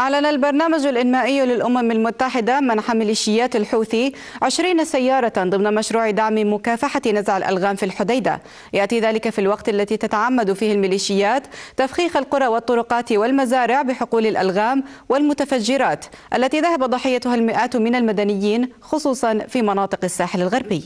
أعلن البرنامج الإنمائي للأمم المتحدة منح ميليشيات الحوثي 20 سيارة ضمن مشروع دعم مكافحة نزع الألغام في الحديدة يأتي ذلك في الوقت التي تتعمد فيه الميليشيات تفخيخ القرى والطرقات والمزارع بحقول الألغام والمتفجرات التي ذهب ضحيتها المئات من المدنيين خصوصا في مناطق الساحل الغربي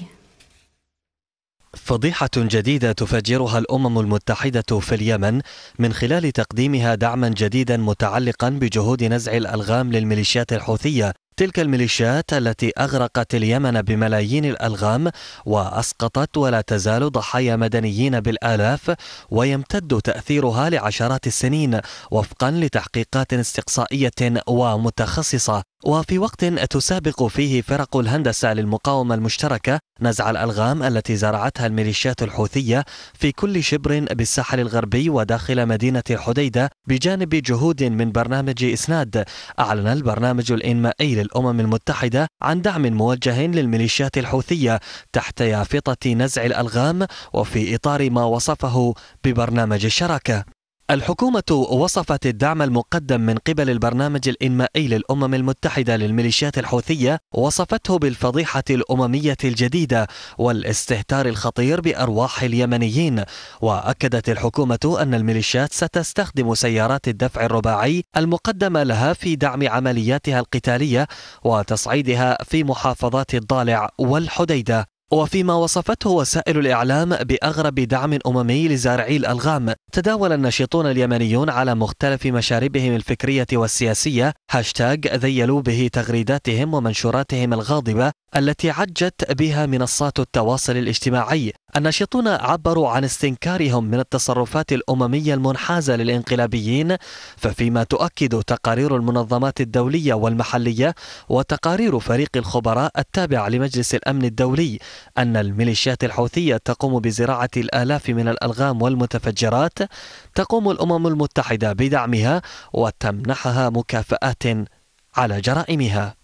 فضيحة جديدة تفجرها الأمم المتحدة في اليمن من خلال تقديمها دعما جديدا متعلقا بجهود نزع الألغام للميليشيات الحوثية تلك الميليشيات التي أغرقت اليمن بملايين الألغام وأسقطت ولا تزال ضحايا مدنيين بالآلاف ويمتد تأثيرها لعشرات السنين وفقا لتحقيقات استقصائية ومتخصصة وفي وقت تسابق فيه فرق الهندسة للمقاومة المشتركة نزع الألغام التي زرعتها الميليشيات الحوثية في كل شبر بالساحل الغربي وداخل مدينة حديدة بجانب جهود من برنامج إسناد أعلن البرنامج الإنمائي للأمم المتحدة عن دعم موجه للميليشيات الحوثية تحت يافطة نزع الألغام وفي إطار ما وصفه ببرنامج الشراكة الحكومة وصفت الدعم المقدم من قبل البرنامج الإنمائي للأمم المتحدة للميليشيات الحوثية وصفته بالفضيحة الأممية الجديدة والاستهتار الخطير بأرواح اليمنيين وأكدت الحكومة أن الميليشيات ستستخدم سيارات الدفع الرباعي المقدمة لها في دعم عملياتها القتالية وتصعيدها في محافظات الضالع والحديدة وفيما وصفته وسائل الإعلام بأغرب دعم أممي لزارعي الألغام تداول الناشطون اليمنيون على مختلف مشاربهم الفكرية والسياسية هاشتاغ ذيلوا به تغريداتهم ومنشوراتهم الغاضبة التي عجت بها منصات التواصل الاجتماعي الناشطون عبروا عن استنكارهم من التصرفات الأممية المنحازة للانقلابيين ففيما تؤكد تقارير المنظمات الدولية والمحلية وتقارير فريق الخبراء التابع لمجلس الأمن الدولي أن الميليشيات الحوثية تقوم بزراعة الآلاف من الألغام والمتفجرات تقوم الأمم المتحدة بدعمها وتمنحها مكافآت على جرائمها